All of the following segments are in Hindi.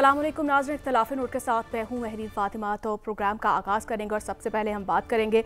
अल्लाम नाजन इख्तलाफ नोट के साथ मैं हूँ महरीन फातिमा तो प्रोग्राम का आगाज़ करेंगे और सबसे पहले हम बात करेंगे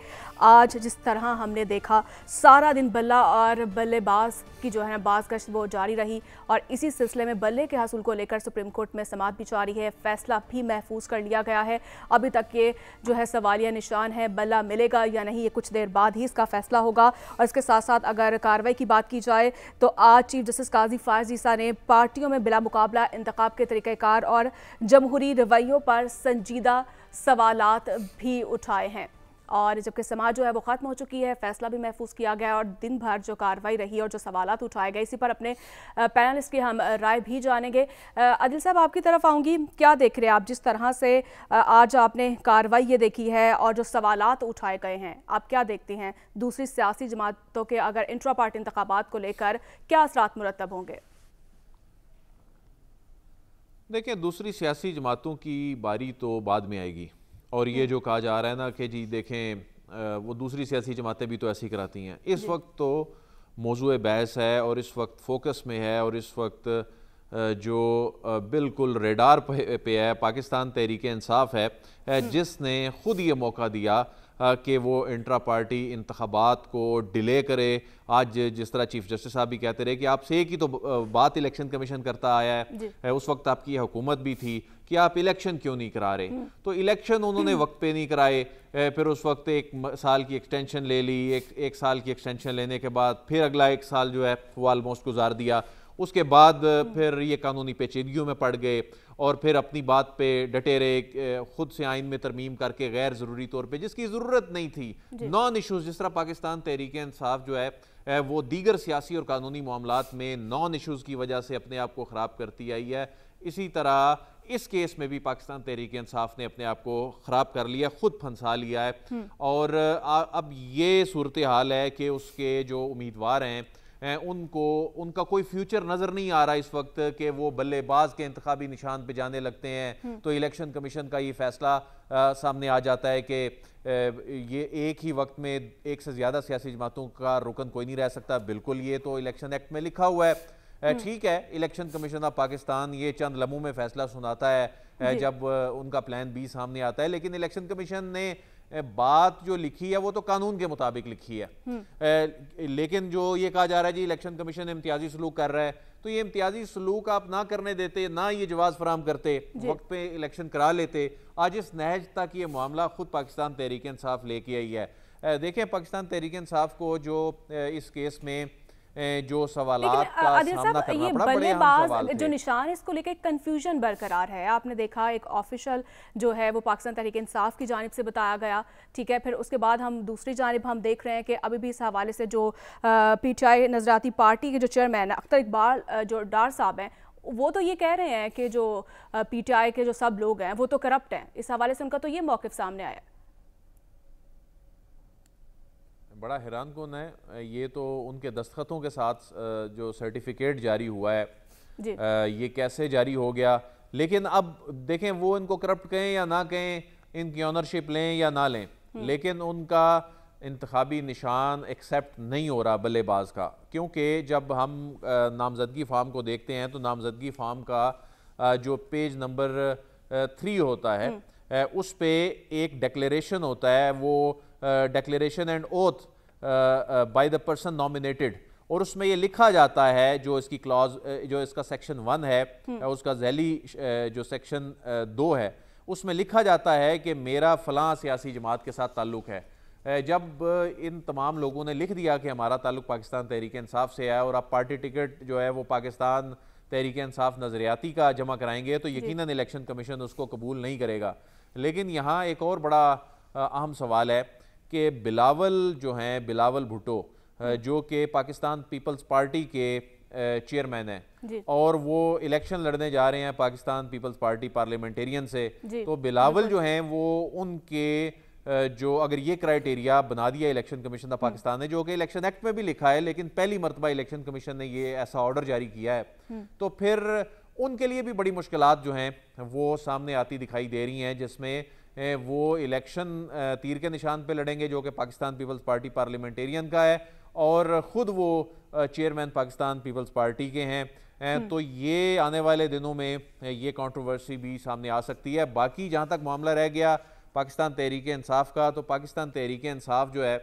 आज जिस तरह हमने देखा सारा दिन बल्ला और बल्लेबाज की जो है ना बाज गश्त वो जारी रही और इसी सिलसिले में बल्ले के हासिल को लेकर सुप्रीम कोर्ट में समात भी जारी है फैसला भी महफूज कर लिया गया है अभी तक ये जो है सवालिया निशान है बल्ला मिलेगा या नहीं ये कुछ देर बाद ही इसका फैसला होगा और इसके साथ साथ अगर कार्रवाई की बात की जाए तो आज चीफ जस्टिस काजी फायजीसा ने पार्टियों में बिला मुकाबला इंतब के तरीक़ार और और जमहूरी रवैयों पर संजीदा सवालात भी उठाए हैं और जबकि समाज जो है वो ख़त्म हो चुकी है फैसला भी महफूज किया गया और दिन भर जो कार्रवाई रही और जो सवाल उठाए गए इसी पर अपने पैनलिस्ट की हम राय भी जानेंगे आदिल साहब आपकी तरफ आऊँगी क्या देख रहे हैं आप जिस तरह से आज आपने कार्रवाई ये देखी है और जो सवाल उठाए गए हैं आप क्या देखते हैं दूसरी सियासी जमातों के अगर इंट्रा पार्टी इंतबात को लेकर क्या असरा मुरतब होंगे देखें दूसरी सियासी जमातों की बारी तो बाद में आएगी और ये हम्म। जो कहा जा रहा है ना कि जी देखें वो दूसरी सियासी जमातें भी तो ऐसी कराती हैं इस वक्त तो मौजू बहस है और इस वक्त फोकस में है और इस वक्त जो बिल्कुल रेडार पे है पाकिस्तान तहरीक इंसाफ है हम्म। जिसने ख़ुद ये मौका दिया कि वो इंट्रा पार्टी इंतबात को डिले करे आज जिस तरह चीफ जस्टिस साहब भी कहते रहे कि आपसे एक ही तो बात इलेक्शन कमीशन करता आया है उस वक्त आपकी हुकूमत भी थी कि आप इलेक्शन क्यों नहीं करा रहे हम्म। तो इलेक्शन उन्होंने हम्म। वक्त पे नहीं कराए फिर उस वक्त एक साल की एक्सटेंशन ले ली एक एक साल की एक्सटेंशन लेने के बाद फिर अगला एक साल जो है वो आलमोस्ट गुजार दिया उसके बाद हम्म। फिर ये कानूनी पेचीदगियों में पड़ गए और फिर अपनी बात पे डटे रहे खुद से आइन में तरमीम करके गैर ज़रूरी तौर पे जिसकी ज़रूरत नहीं थी नॉन इशूज़ जिस तरह पाकिस्तान तहरीक इंसाफ जो है वो दीगर सियासी और कानूनी मामला में नॉन इशूज़ की वजह से अपने आप को ख़राब करती आई है इसी तरह इस केस में भी पाकिस्तान तहरीक इंसाफ ने अपने आप को ख़राब कर लिया खुद फंसा लिया है हम्म। और अब ये सूरत हाल है कि उसके जो उम्मीदवार हैं उनको उनका कोई फ्यूचर नज़र नहीं आ रहा इस वक्त कि वो बल्लेबाज के इंतबी निशान पर जाने लगते हैं हम्म। तो इलेक्शन कमीशन का ये फैसला आ, सामने आ जाता है कि ये एक ही वक्त में एक से ज़्यादा सियासी जमातों का रुकन कोई नहीं रह सकता बिल्कुल ये तो इलेक्शन एक्ट में लिखा हुआ है हम्म। ठीक है इलेक्शन कमीशन ऑफ पाकिस्तान ये चंद लम्हों में फैसला सुनाता है जब उनका प्लान बी सामने आता है लेकिन इलेक्शन कमीशन ने बात जो लिखी है वो तो कानून के मुताबिक लिखी है हम्म। लेकिन जो ये कहा जा रहा है जी इलेक्शन कमीशन इम्तियाजी सलूक कर रहा है तो ये इम्तियाजी सलूक आप ना करने देते ना ये जवाब फराम करते वक्त पे इलेक्शन करा लेते आज इस नहज तक ये मामला खुद पाकिस्तान तहरीक इंसाफ लेके आई है देखें पाकिस्तान तहरीक इंसाफ को जो इस केस में जो सवाल बल्लेबाज जो निशान इसको लेकर कन्फ्यूजन बरकरार है आपने देखा एक ऑफिशियल जो है वो पाकिस्तान तहरीक इंसाफ की जानब से बताया गया ठीक है फिर उसके बाद हम दूसरी जानब हम देख रहे हैं कि अभी भी इस हवाले से जो पी टी आई नजराती पार्टी के जो चेयरमैन अख्तर इकबाल जो डार साहब हैं वो तो ये कह रहे हैं कि जो पी टी आई के जो सब लोग हैं वो तो करप्ट हैं इस हवाले से उनका तो ये मौक़ सामने आया बड़ा हैरान कौन है ये तो उनके दस्तखतों के साथ जो सर्टिफिकेट जारी हुआ है जी। ये कैसे जारी हो गया लेकिन अब देखें वो इनको करप्ट कहें या ना कहें इनकी ऑनरशिप लें या ना लें हम्म। लेकिन उनका इंतबी निशान एक्सेप्ट नहीं हो रहा बल्लेबाज का क्योंकि जब हम नामजदगी फार्म को देखते हैं तो नामजदगी फार्म का जो पेज नंबर थ्री होता है हम्म। उस पर एक डेक्लेशन होता है वो declaration and oath by the person nominated और उसमें ये लिखा जाता है जो इसकी क्लॉज जो इसका सेक्शन वन है हम्म। उसका जैली जो सेक्शन दो है उसमें लिखा जाता है कि मेरा फलां सियासी जमात के साथ ताल्लुक़ है जब इन तमाम लोगों ने लिख दिया कि हमारा ताल्लुक़ पाकिस्तान तहरीक इंसाफ से है और आप पार्टी टिकट जो है वो पाकिस्तान तहरीक इंसाफ नज़रियाती का जमा कराएंगे तो यकीन इलेक्शन कमीशन उसको कबूल नहीं करेगा लेकिन यहाँ एक और बड़ा अहम सवाल है कि बिलावल जो हैं बिलावल भुटो जो कि पाकिस्तान पीपल्स पार्टी के चेयरमैन हैं और वो इलेक्शन लड़ने जा रहे हैं पाकिस्तान पीपल्स पार्टी पार्लियामेंटेरियन से तो बिलावल जो हैं वो उनके जो अगर ये क्राइटेरिया बना दिया election commission of hmm. Pakistan ने जो कि इलेक्शन एक्ट में भी लिखा है लेकिन पहली मरतबा इलेक्शन कमीशन ने ये ऐसा ऑर्डर जारी किया है हम्म। तो फिर उनके लिए भी बड़ी मुश्किल जो हैं वो सामने आती दिखाई दे रही हैं जिसमें वो इलेक्शन तीर के निशान पे लड़ेंगे जो कि पाकिस्तान पीपल्स पार्टी पार्लियामेंटेरियन का है और ख़ुद वो चेयरमैन पाकिस्तान पीपल्स पार्टी के हैं हम्म। तो ये आने वाले दिनों में ये कंट्रोवर्सी भी सामने आ सकती है बाकी जहाँ तक मामला रह गया पाकिस्तान तहरीक इंसाफ का तो पाकिस्तान तहरीक इंसाफ जो है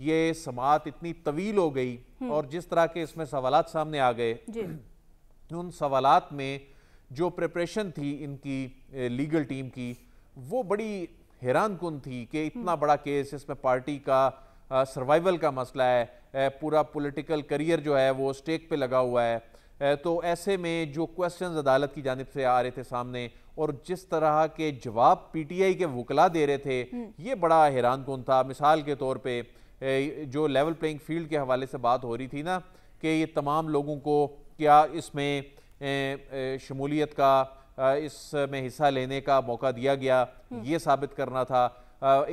ये समात इतनी तवील हो गई हम्म। और जिस तरह के इसमें सवाल सामने आ गए उन सवाल में जो प्रिपरेशन थी इनकी लीगल टीम की वो बड़ी हैरान कन थी कि इतना बड़ा केस इसमें पार्टी का सर्वाइवल का मसला है पूरा पॉलिटिकल करियर जो है वो स्टेक पे लगा हुआ है तो ऐसे में जो क्वेश्चंस अदालत की जानब से आ रहे थे सामने और जिस तरह के जवाब पीटीआई के वकला दे रहे थे हम्म। ये बड़ा हैरान कन था मिसाल के तौर पर जो लेवल प्लेइंग फील्ड के हवाले से बात हो रही थी ना कि ये तमाम लोगों को क्या इसमें शमूलियत का इस में हिस्सा लेने का मौका दिया गया हम्म। ये साबित करना था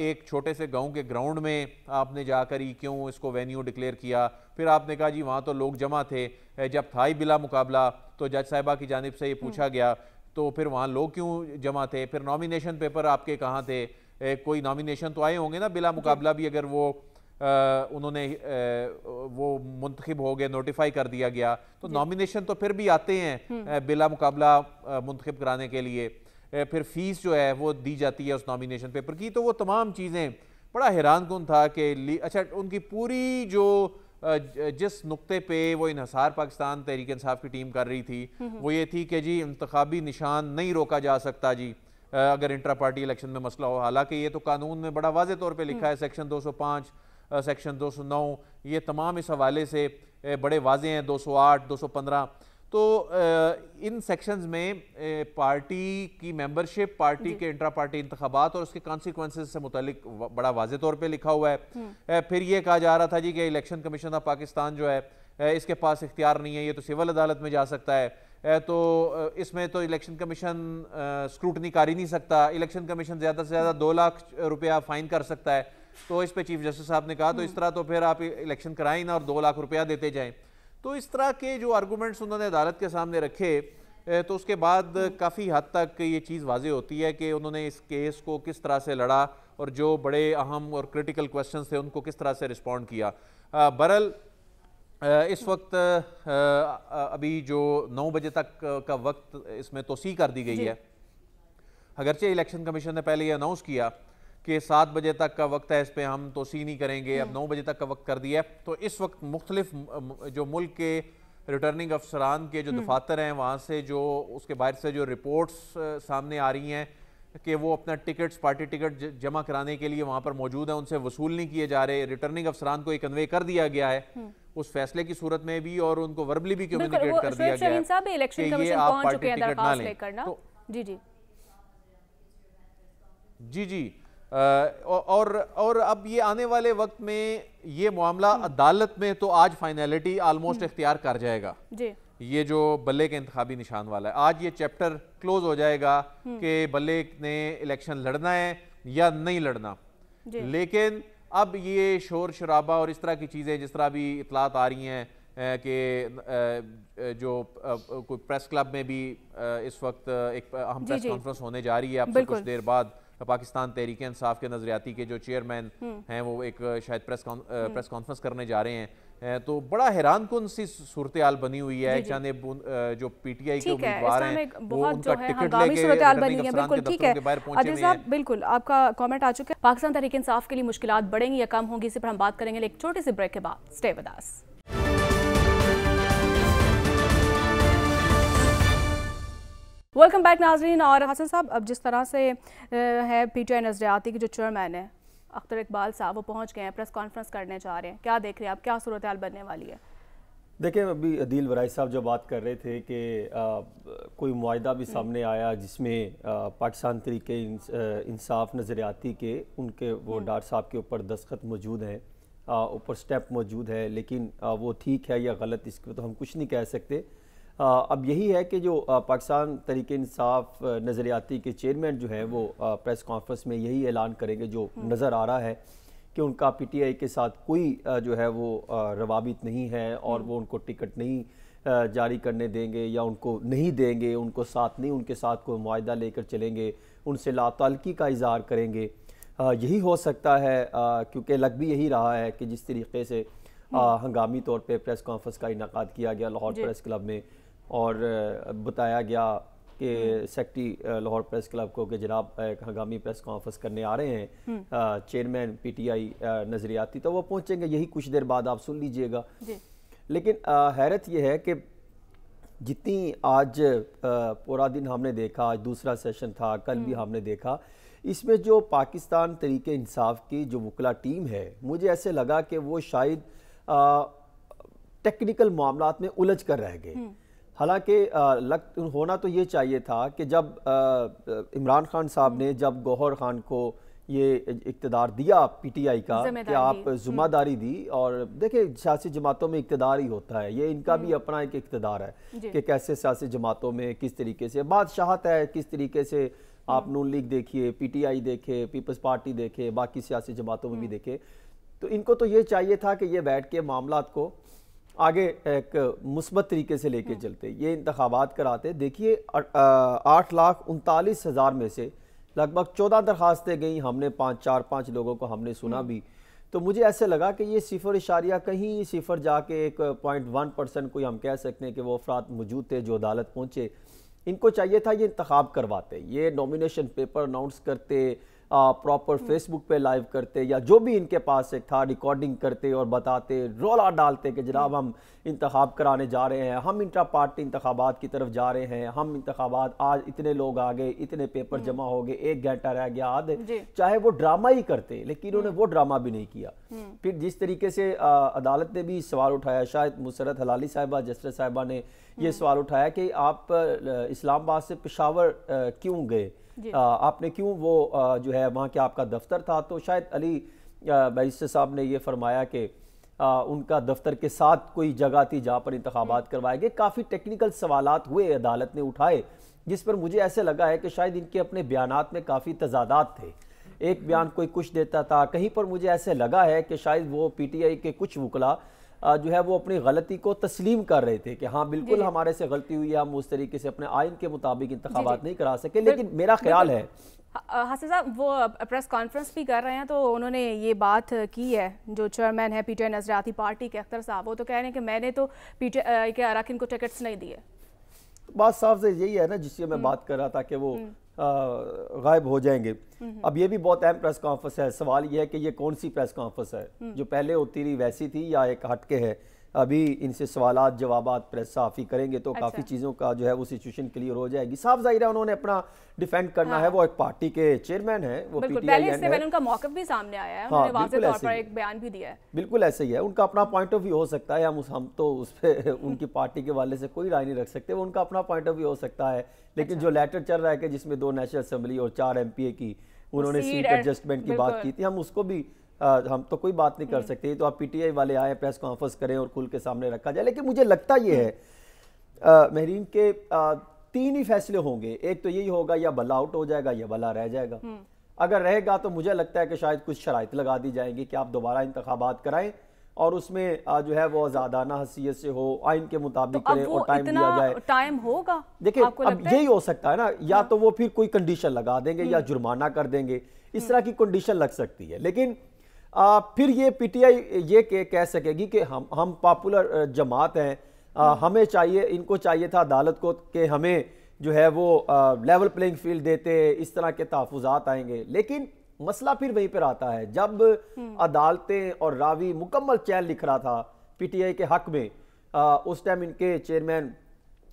एक छोटे से गांव के ग्राउंड में आपने जाकर ही क्यों इसको वेन्यू डिक्लेयर किया फिर आपने कहा जी वहाँ तो लोग जमा थे जब था ही बिला मुकाबला तो जज साहिबा की जानब से ये पूछा हम्म। गया तो फिर वहाँ लोग क्यों जमा थे फिर नॉमिनेशन पेपर आपके कहाँ थे कोई नॉमिनेशन तो आए होंगे ना बिला मुकाबला भी अगर वो उन्होंने वो मुंतखब हो गए नोटिफाई कर दिया गया तो नॉमिनेशन तो फिर भी आते हैं हम्म। बिला मुकाबला मुंतखब कराने के लिए फिर फीस जो है वो दी जाती है उस नॉमिनेशन पेपर की तो वो तमाम चीज़ें बड़ा हैरान कन था कि अच्छा उनकी पूरी जो जिस नुक्ते पे वो इसार पाकिस्तान तहरीक इंसाफ की टीम कर रही थी हम्म, हम्म। वो ये थी कि जी इंतबी निशान नहीं रोका जा सकता जी अगर इंट्रा पार्टी इलेक्शन में मसला हो हालांकि ये तो कानून में बड़ा वाज तौर पर लिखा है सेक्शन दो सौ सेक्शन 209 ये तमाम इस हवाले से बड़े वाजे हैं 208 215 तो इन सेक्शंस में पार्टी की मेंबरशिप पार्टी के इंट्रा पार्टी इंतबात और उसके कॉन्सिक्वेंसेज से मुतलिक बड़ा वाज तौर पर लिखा हुआ है हम्म। फिर ये कहा जा रहा था जी कि इलेक्शन कमीशन ऑफ पाकिस्तान जो है इसके पास इख्तियार नहीं है ये तो सिविल अदालत में जा सकता है तो इसमें तो इलेक्शन कमीशन स्क्रूटनी कर ही नहीं सकता इलेक्शन कमीशन ज़्यादा से ज़्यादा दो लाख रुपया फ़ाइन कर सकता है तो इस पर चीफ जस्टिस साहब ने कहा तो इस तरह तो फिर आप इलेक्शन कराएं ना और दो लाख रुपया देते जाएं तो इस तरह के जो आर्गूमेंट्स उन्होंने अदालत के सामने रखे तो उसके बाद काफ़ी हद तक ये चीज़ वाजे होती है कि उन्होंने इस केस को किस तरह से लड़ा और जो बड़े अहम और क्रिटिकल क्वेश्चन थे उनको किस तरह से रिस्पॉन्ड किया बरल इस वक्त अभी जो नौ बजे तक का वक्त इसमें तोसी कर दी गई है अगरचे इलेक्शन कमीशन ने पहले ये अनाउंस किया कि सात बजे तक का वक्त है इस पर हम तो सी नहीं करेंगे अब हम्म। नौ बजे तक का वक्त कर दिया है तो इस वक्त मुख्तलिफ जो मुल्क के रिटर्निंग अफसरान के जो हम्म। दफातर हैं वहाँ से जो उसके बाहर से जो रिपोर्ट्स सामने आ रही हैं कि वो अपना टिकट्स पार्टी टिकट जमा कराने के लिए वहाँ पर मौजूद हैं उनसे वसूल नहीं किए जा रहे रिटर्निंग अफसरान को एक कन्वे कर दिया गया है हम्म। उस फैसले की सूरत में भी और उनको वर्बली भी कम्युनिकेट कर दिया गया है आप पार्टी टिकट ना लें तो जी जी जी जी और और अब ये आने वाले वक्त में ये मामला हम्म। अदालत में तो आज फाइनलिटी आलमोस्ट हम्म। इख्तियार कर जाएगा जी ये जो बल्ले के इंतबी निशान वाला है आज ये चैप्टर क्लोज हो जाएगा हम्म। कि बल्ले ने इलेक्शन लड़ना है या नहीं लड़ना लेकिन अब ये शोर शराबा और इस तरह की चीज़ें जिस तरह भी इतलात आ रही हैं कि जो कोई प्रेस क्लब में भी इस वक्त एक अहम प्रेस कॉन्फ्रेंस होने जा रही है आपसे कुछ देर बाद पाकिस्तान तहरीक इंसाफ के नजरियाती के जो चेयरमैन हम्म। हैं वो एक शायद प्रेस कौन, हम्म। प्रेस कॉन्फ्रेंस करने जा रहे हैं तो बड़ा हैरान कौन सी सूरत हाल बनी हुई है जाने जो पीटीआई के उम्मीदवार हैं वो उनका टिकट लेके बनी है बिल्कुल ठीक है हाँ, अजय साहब बिल्कुल आपका कमेंट आ चुका है पाकिस्तान तहरीक इंसाफ के लिए मुश्किल बढ़ेंगी या कम होंगी इसी पर हम बात करेंगे एक छोटे से ब्रेक के बाद स्टे विद वेलकम बैक नाजरीन और हसन साहब अब जिस तरह से है पी टी आई नजरियाती के जो चेयरमैन है अख्तर इकबाल साहब वो पहुंच गए हैं प्रेस कॉन्फ्रेंस करने जा रहे हैं क्या देख रहे हैं आप क्या सूरत हाल बनने वाली है देखिए अभी अदील वराई साहब जो बात कर रहे थे कि कोई माहा भी हम्म। सामने आया जिसमें पाकिस्तान तरीके इंसाफ नज़रियाती के उनके वो हम्म। डार साहब के ऊपर दस्खत मौजूद हैं ऊपर स्टेप मौजूद है लेकिन आ, वो ठीक है या गलत इसके तो हम कुछ नहीं कह सकते अब यही है कि जो पाकिस्तान तरीक इंसाफ नज़रियाती के चेयरमैन जो हैं वो प्रेस कॉन्फ्रेंस में यही ऐलान करेंगे जो हम्म। नज़र आ रहा है कि उनका पी टी आई के साथ कोई जो है वो रवाबित नहीं है और हम्म। वो उनको टिकट नहीं जारी करने देंगे या उनको नहीं देंगे उनको साथ नहीं उनके साथ कोई मुआदा लेकर चलेंगे उनसे लातलकी का इजहार करेंगे यही हो सकता है क्योंकि लग भी यही रहा है कि जिस तरीके से हम्म। हंगामी तौर पर प्रेस कॉन्फ्रेंस का इनका किया गया लाहौर प्रेस क्लब में और बताया गया कि हम्म। सेक्टी लाहौर प्रेस क्लब को कि जनाब एक हंगामी प्रेस कॉन्फ्रेंस करने आ रहे हैं हम्म। चेयरमैन पीटीआई नज़रियाती तो वो पहुंचेंगे यही कुछ देर बाद आप सुन लीजिएगा लेकिन आ, हैरत यह है कि जितनी आज पूरा दिन हमने देखा आज दूसरा सेशन था कल भी हम्म। हमने देखा इसमें जो पाकिस्तान तरीके इंसाफ की जो वकला टीम है मुझे ऐसे लगा कि वो शायद टेक्निकल मामला में उलझ कर रह गए हालांकि लग होना तो ये चाहिए था कि जब इमरान खान साहब ने जब गौहर खान को ये इकतदार दिया पीटीआई का कि आप हम्म। जुम्मेदारी दी और देखिए सियासी जमातों में इकतदार ही होता है ये इनका भी हम्म। अपना एक इकतदार है कि कैसे सियासी जमातों में किस तरीके से बादशाहत है किस तरीके से आप हम्म। नून लीग देखिए पीटीआई देखे पीपल्स पार्टी देखे बाकी सियासी जमातों में भी देखे तो इनको तो ये चाहिए था कि ये बैठ के मामला को आगे एक मुस्बत तरीके से लेके हाँ। चलते ये इंतबात कराते देखिए आठ लाख उनतालीस हज़ार में से लगभग चौदह दरखास्तें गई हमने पाँच चार पाँच लोगों को हमने सुना हाँ। भी तो मुझे ऐसे लगा कि ये सिफर इशारिया कहीं सिफर जाके एक पॉइंट वन परसेंट कोई हम कह सकते हैं कि वो अफराद मौजूद थे जो अदालत पहुँचे इनको चाहिए था ये इंतखब करवाते ये नॉमिनेशन पेपर अनाउंस करते प्रॉपर फेसबुक पे लाइव करते या जो भी इनके पास एक था रिकॉर्डिंग करते और बताते रोला डालते कि जनाब हम इंतखब कराने जा रहे हैं हम इंटरा पार्टी इंतबात की तरफ जा रहे हैं हम इंतबात आज इतने लोग आ गए इतने पेपर हम्म। जमा हो गए एक घंटा रह गया आधे चाहे वो ड्रामा ही करते लेकिन उन्होंने हम्म। वो ड्रामा भी नहीं किया हम्म। फिर जिस तरीके से अदालत ने भी सवाल उठाया शायद मुसरत हलाली साहबा जस्टिस साहबा ने ये सवाल उठाया कि आप इस्लामाबाद से पिशावर क्यों गए आपने क्यों वो जो है वहाँ के आपका दफ्तर था तो शायद अली बैरिस्टर साहब ने ये फरमाया कि आ, उनका दफ्तर के साथ कोई जगह थी जहाँ पर इंतबात करवाए गए काफ़ी टेक्निकल सवाल हुए अदालत ने उठाए जिस पर मुझे ऐसे लगा है कि शायद इनके अपने बयान में काफ़ी तजादात थे एक बयान कोई कुछ देता था कहीं पर मुझे ऐसे लगा है कि शायद वो पीटीआई के कुछ वकला जो है वो अपनी गलती को तस्लीम कर रहे थे कि हाँ बिल्कुल हमारे से गलती हुई है हम उस तरीके से अपने आयन के मुताबिक इंतबात नहीं करा सके लेकिन मेरा ख्याल है हासिन साहब वो प्रेस कॉन्फ्रेंस भी कर रहे हैं तो उन्होंने ये बात की है जो चेयरमैन है पीटीआई नजराती पार्टी के अख्तर साहब वो तो कह रहे हैं कि मैंने तो पीटीआई के अरकान को टिकट्स नहीं दिए बात साफ से यही है ना जिससे मैं हम्म। बात कर रहा था कि वो हम्म। गायब हो जाएंगे अब ये भी बहुत अहम प्रेस कॉन्फ्रेंस है सवाल ये है कि ये कौन सी प्रेस कॉन्फ्रेंस है हम्म। जो पहले होती रही वैसी थी या एक हटके है अभी इनसे सवाल जवाब प्रेस साफ़ी करेंगे तो अच्छा। काफ़ी चीज़ों का जो है वो सिचुएशन क्लियर हो जाएगी साफ जाहिर है उन्होंने अपना डिफेंड करना हाँ। है वो एक पार्टी के चेयरमैन है वो पहले इससे पहले उनका मौकफ भी सामने आया है हाँ, उन्होंने तौर पर एक बयान भी दिया है बिल्कुल ऐसे ही है उनका अपना पॉइंट ऑफ व्यू हो सकता है हम हम तो उस पर उनकी पार्टी के वाले से कोई राय नहीं रख सकते वो उनका अपना पॉइंट ऑफ व्यू हो सकता है लेकिन अच्छा। जो लेटर चल रहा है कि जिसमें दो नेशनल असेंबली और चार एम की उन्होंने सीट एडजस्टमेंट की बात की थी हम उसको भी आ, हम तो कोई बात नहीं कर हम्म। सकते तो आप पीटीआई वाले आए प्रेस कॉन्फ्रेंस करें और खुल के सामने रखा जाए लेकिन मुझे लगता ये है महरीन हम्म। के तीन ही फैसले होंगे एक तो यही होगा या भला आउट हो जाएगा या भला रह जाएगा हम्म। अगर रहेगा तो मुझे लगता है कि शायद कुछ शराइ लगा दी जाएंगी कि आप दोबारा इंतबात कराएं और उसमें जो है वो आजादाना हसीियत से हो आइन के मुताबिक तो करें और टाइम दिया जाए टाइम होगा देखिए अब यही हो सकता है ना या हाँ। तो वो फिर कोई कंडीशन लगा देंगे या जुर्माना कर देंगे इस तरह की कंडीशन लग सकती है लेकिन आ, फिर ये पीटीआई ये कह सकेगी कि हम हम पॉपुलर जमात हैं आ, हम्म। हमें चाहिए इनको चाहिए था अदालत को कि हमें जो है वो आ, लेवल प्लेइंग फील्ड देते इस तरह के तहफात आएंगे लेकिन मसला फिर वहीं पर आता है जब हम्म। अदालतें और रावी मुकम्मल चैन लिख रहा था पीटीआई के हक में आ, उस टाइम इनके चेयरमैन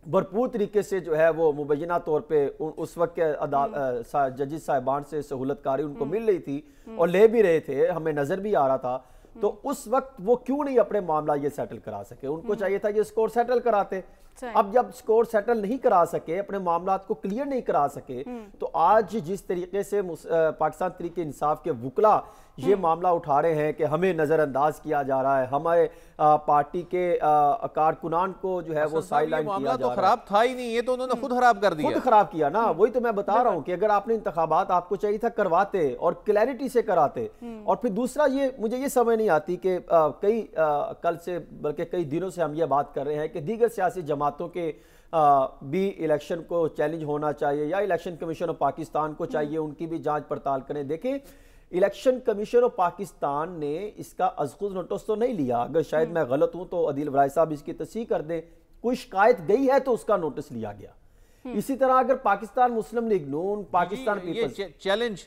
भरपूर तरीके से जो है वो मुबैना तौर पे उस वक्त के हम्म। जजिस साहिबान से सहूलतकारी उनको हम्म। मिल रही थी हम्म। और ले भी रहे थे हमें नज़र भी आ रहा था तो उस वक्त वो क्यों नहीं अपने मामला ये सेटल करा सके उनको चाहिए था ये स्कोर सेटल कराते अब जब स्कोर सेटल नहीं करा सके अपने मामला को क्लियर नहीं करा सके हम्म। तो आज जिस तरीके से पाकिस्तान तरीके इंसाफ के वकला ये हम्म। मामला उठा रहे हैं कि हमें नज़रअंदाज किया जा रहा है हमारे पार्टी के कारकुनान को जो है वो साइलाइन किया तो खराब था ही नहीं ये तो उन्होंने हम्म। खुद खराब कर दिया खुद खराब किया ना वही तो मैं बता रहा हूँ कि अगर आपने इंतबात आपको चाहिए था करवाते और क्लैरिटी से कराते और फिर दूसरा ये मुझे ये समझ नहीं आती कि कई कल से बल्कि कई दिनों से हम ये बात कर रहे हैं कि दीगर सियासी जमा जमातों के आ, भी इलेक्शन को चैलेंज होना चाहिए या इलेक्शन कमीशन ऑफ पाकिस्तान को हम्म। चाहिए उनकी भी जांच पड़ताल करें देखें इलेक्शन कमीशन ऑफ पाकिस्तान ने इसका अजखुज नोटिस तो नहीं लिया अगर शायद हम्म। मैं गलत हूं तो अदिल राय साहब इसकी तस्ह कर दें कोई शिकायत गई है तो उसका नोटिस लिया गया हम्म। इसी तरह अगर Pakistan Muslim League Noon Pakistan challenge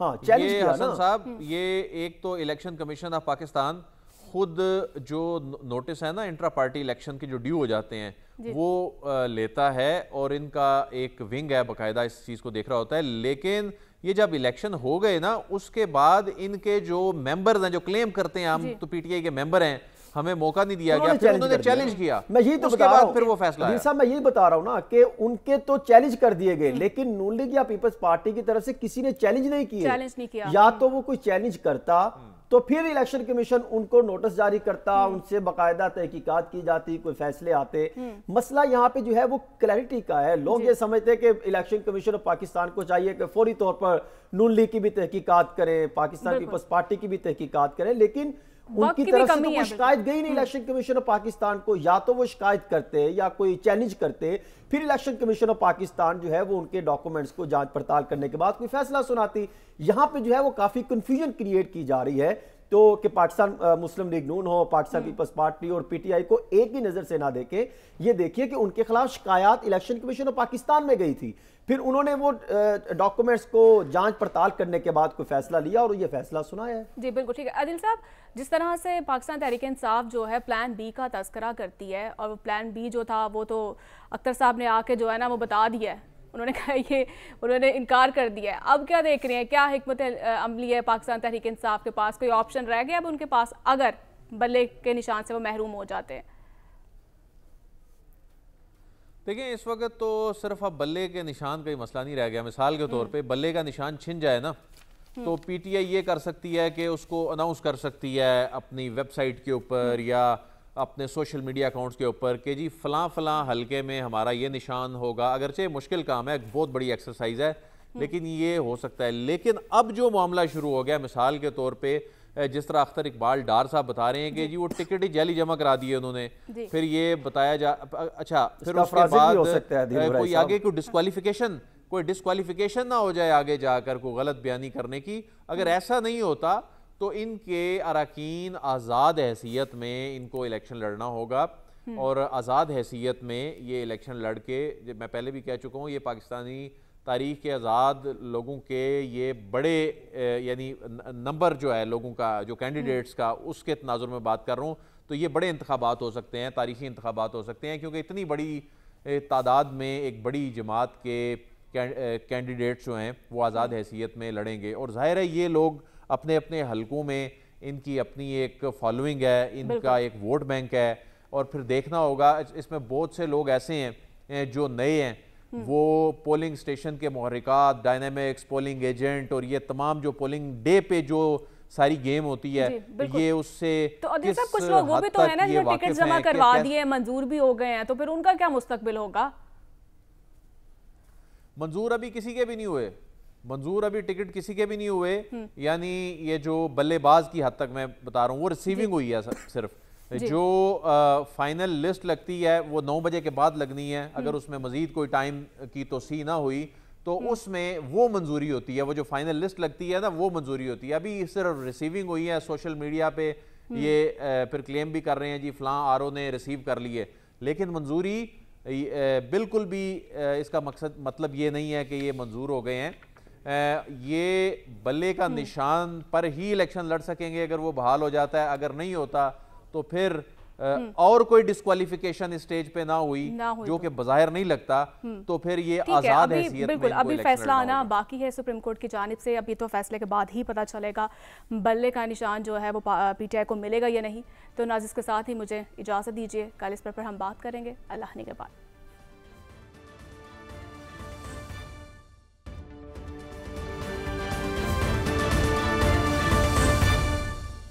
हाँ चैलेंज साहब ये एक तो इलेक्शन कमीशन ऑफ पाकिस्तान खुद जो नोटिस है ना इंट्रा पार्टी इलेक्शन के जो ड्यू हो जाते हैं वो लेता है और इनका एक विंग है बकायदा इस चीज़ को देख रहा होता है लेकिन ये जब इलेक्शन हो गए ना उसके बाद इनके जो मेंबर्स हैं जो क्लेम करते हैं हम तो पीटीआई के मेंबर हैं हमें मौका नहीं दिया गया उन्होंने चैलेंज किया मैं यही तो बता रहा हूँ फिर वो फैसला आया मैं यही बता रहा हूँ ना कि उनके तो चैलेंज कर दिए गए लेकिन नून लीग या पीपल्स पार्टी की तरफ से किसी ने चैलेंज नहीं किया चैलेंज नहीं किया या हम्म। तो वो कोई चैलेंज करता हम्म। तो फिर इलेक्शन कमीशन उनको नोटिस जारी करता हम्म। उनसे बाकायदा तहकीकत की जाती कोई फैसले आते हम्म। मसला यहाँ पे जो है वो क्लैरिटी का है लोग ये समझते हैं कि इलेक्शन कमीशन ऑफ पाकिस्तान को चाहिए कि फौरी तौर पर नून लीग की भी तहकीकत करें पाकिस्तान पीपल्स पार्टी की भी तहकीकत करें लेकिन उनकी तरफ से तो कोई शिकायत गई नहीं हम्म। इलेक्शन कमीशन ऑफ पाकिस्तान को या तो वो शिकायत करते या कोई चैलेंज करते फिर इलेक्शन कमीशन ऑफ पाकिस्तान जो है वो उनके डॉक्यूमेंट्स को जांच पड़ताल करने के बाद कोई फैसला सुनाती यहाँ पे जो है वो काफी कंफ्यूजन क्रिएट की जा रही है तो कि पाकिस्तान मुस्लिम लीग नून हो पाकिस्तान पीपल्स हम्म। पार्टी और पीटीआई को एक ही नजर से ना देखें ये देखिए कि उनके खिलाफ शिकायत इलेक्शन कमीशन ऑफ पाकिस्तान में गई थी फिर उन्होंने वो डॉक्यूमेंट्स को जांच पड़ताल करने के बाद कोई फैसला लिया और ये फैसला सुनाया जी बिल्कुल ठीक है अदिल साहब जिस तरह से पाकिस्तान तहरीक इंसाफ जो है प्लान बी का तस्करा करती है और वो प्लान बी जो था वो तो अख्तर साहब ने आके जो है ना वो बता दिया है उन्होंने कहा ये उन्होंने इनकार कर दिया है अब क्या देख रहे हैं क्या हमत अमली है पाकिस्तान तहरीक इंसाफ के पास कोई ऑप्शन रह गया अब उनके पास अगर बल्ले के निशान से वो महरूम हो जाते हैं देखिए इस वक्त तो सिर्फ अब बल्ले के निशान का ही मसला नहीं रह गया मिसाल के तौर हम्म। पे बल्ले का निशान छिन जाए ना तो पीटीआई हम्म। ये कर सकती है कि उसको अनाउंस कर सकती है अपनी वेबसाइट के ऊपर हम्म। या अपने सोशल मीडिया अकाउंट्स के ऊपर कि जी फलां फलां हल्के में हमारा ये निशान होगा अगरचे मुश्किल काम है बहुत बड़ी एक्सरसाइज है लेकिन ये हो सकता है लेकिन अब जो मामला शुरू हो गया मिसाल के तौर पर जिस तरह अख्तर इकबाल डार साहब बता रहे हैं कि जी वो टिकट ही जैली जमा करा दी है उन्होंने फिर ये बताया जा अच्छा फिर उसके बाद कोई आगे कोई डिस्कालिफिकेशन कोई डिस्कालिफिकेशन ना हो जाए आगे जाकर कोई गलत बयानी करने की अगर हम्म। ऐसा नहीं होता तो इनके अरकान आज़ाद हैसियत में इनको इलेक्शन लड़ना होगा हम्म। और आज़ाद हैसियत में ये इलेक्शन लड़ के मैं पहले भी कह चुका हूँ ये पाकिस्तानी तारीख के आज़ाद लोगों के ये बड़े यानी नंबर जो है लोगों का जो कैंडिडेट्स हम्म। का उसके तनाजुर में बात कर रहा हूँ तो ये बड़े इंतबात हो सकते हैं तारीखी इंतबात हो सकते हैं क्योंकि इतनी बड़ी तादाद में एक बड़ी जमात के कैंडिडेट्स जो हैं वो आज़ाद हम्म। हैसियत में लड़ेंगे और जाहिर है ये लोग अपने अपने हलकों में इनकी अपनी एक फॉलोइंग है इनका एक वोट बैंक है और फिर देखना होगा इसमें बहुत से लोग ऐसे हैं जो नए हैं हम्म। वो पोलिंग स्टेशन के महरिकात डायनेमिक्स पोलिंग एजेंट और ये तमाम जो पोलिंग डे पे जो सारी गेम होती है तो ये उससे तो अभी सब कुछ लोग वो भी तो है ना जो टिकट जमा करवा दिए मंजूर भी हो गए हैं तो फिर उनका क्या मुस्तकबिल होगा मंजूर अभी किसी के भी नहीं हुए मंजूर अभी टिकट किसी के भी नहीं हुए हम्म। यानी ये जो बल्लेबाज की हद तक मैं बता रहा हूँ वो रिसीविंग हुई है सिर्फ तो जो फाइनल लिस्ट लगती है वो नौ बजे के बाद लगनी है अगर हम्म। उसमें मजीद कोई टाइम की तोसी ना हुई तो हम्म। उसमें वो मंजूरी होती है वो जो फाइनल लिस्ट लगती है ना वो मंजूरी होती है अभी सिर्फ रिसीविंग हुई है सोशल मीडिया पे हम्म। ये फिर क्लेम भी कर रहे हैं जी फलां आर ने रिसीव कर लिए लेकिन मंजूरी बिल्कुल भी इसका मकसद मतलब ये नहीं है कि ये मंजूर हो गए हैं ये बल्ले का निशान पर ही इलेक्शन लड़ सकेंगे अगर वो बहाल हो जाता है अगर नहीं होता तो फिर हम्म। और कोई डिस्कालिफिकेशन स्टेज पे ना हुई ना हुई जो तो। कि बाहर नहीं लगता हम्म। तो फिर ये आजाद है अभी, बिल्कुल अभी फैसला आना बाकी है सुप्रीम कोर्ट की जानब से अभी तो फैसले के बाद ही पता चलेगा बल्ले का निशान जो है वो पीटीआई को मिलेगा या नहीं तो नाजिस के साथ ही मुझे इजाज़त दीजिए कल इस पर, पर हम बात करेंगे अल्लाह के बाद